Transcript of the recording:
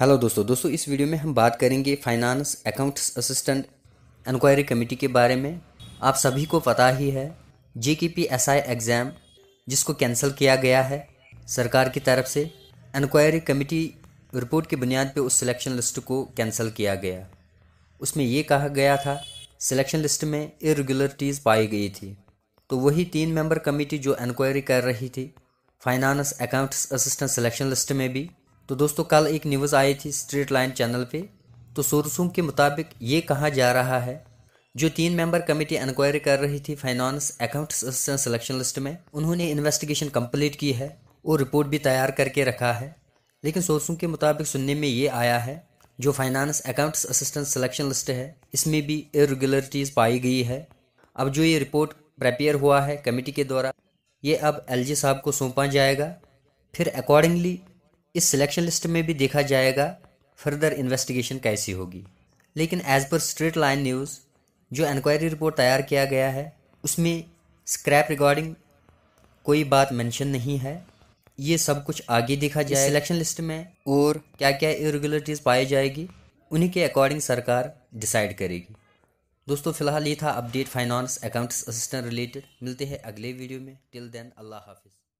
hello दोस्तों दोस्तों इस वीडियो में हम बात करेंगे finance accounts assistant inquiry committee के बारे में आप सभी को पता ही है J K P S I exam जिसको कैंसिल किया गया है सरकार की तरफ से इंक्वायरी कमेटी रिपोर्ट की बुनियाद पर उस सिलेक्शन लिस्ट को कैंसिल किया गया उसमें ये कहा गया था सिलेक्शन लिस्ट में इरेगुलरिटीज़ पाई गई थी तो वही तीन मेंबर कमेटी जो इंक्वायरी कर रही थी finance accounts assistant selection list में भी तो दोस्तों कल एक न्यूज़ आई थी स्ट्रीट लाइन चैनल पे तो सोरसूंग के मुताबिक ये कहा जा रहा है जो तीन मेंबर कमेटी इंक्वायरी कर रही थी finance accounts assistant selection list में उन्होंने इन्वेस्टिगेशन कंप्लीट की है और रिपोर्ट भी तैयार करके रखा है लेकिन सोर्सों के मुताबिक सुनने में ये आया है जो finance accounts assistant selection list है इसमें भी इरेगुलरिटीज़ पाई गई है अब जो ये रिपोर्ट प्रेपेयर हुआ है कमेटी के द्वारा ये अब एल साहब को सौंपा जाएगा फिर अकॉर्डिंगली इस सिलेक्शन लिस्ट में भी देखा जाएगा फर्दर इन्वेस्टिगेशन कैसी होगी लेकिन as per straight line news जो इंक्वायरी रिपोर्ट तैयार किया गया है उसमें स्क्रैप रिगार्डिंग कोई बात मेंशन नहीं है ये सब कुछ आगे देखा जाए सिलेक्शन लिस्ट में और क्या क्या इरेगुलरिटीज़ पाई जाएगी उन्हीं के अकॉर्डिंग सरकार डिसाइड करेगी दोस्तों फिलहाल ये था update finance accounts assistant related मिलते हैं अगले वीडियो में टिल देन अल्लाह हाफिज़